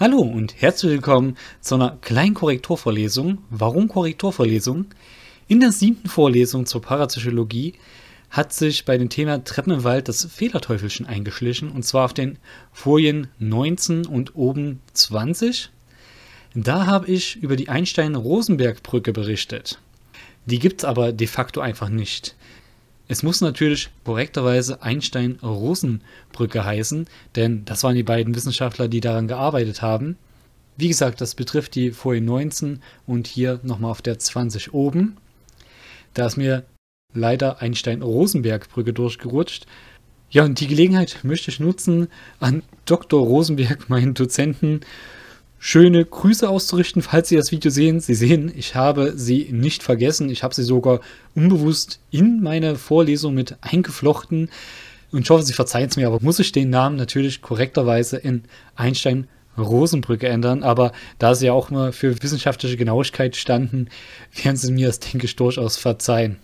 Hallo und herzlich willkommen zu einer kleinen Korrekturvorlesung. Warum Korrekturvorlesung? In der siebten Vorlesung zur Parapsychologie hat sich bei dem Thema Treppen im Wald das Fehlerteufelchen eingeschlichen und zwar auf den Folien 19 und oben 20. Da habe ich über die Einstein-Rosenberg-Brücke berichtet. Die gibt es aber de facto einfach nicht. Es muss natürlich korrekterweise Einstein-Rosenbrücke heißen, denn das waren die beiden Wissenschaftler, die daran gearbeitet haben. Wie gesagt, das betrifft die Folie 19 und hier nochmal auf der 20 oben. Da ist mir leider Einstein-Rosenberg-Brücke durchgerutscht. Ja, und die Gelegenheit möchte ich nutzen, an Dr. Rosenberg, meinen Dozenten, schöne Grüße auszurichten, falls Sie das Video sehen. Sie sehen, ich habe sie nicht vergessen. Ich habe sie sogar unbewusst in meine Vorlesung mit eingeflochten. Und ich hoffe, Sie verzeihen es mir, aber muss ich den Namen natürlich korrekterweise in Einstein Rosenbrücke ändern. Aber da Sie ja auch immer für wissenschaftliche Genauigkeit standen, werden Sie mir das, denke ich, durchaus verzeihen.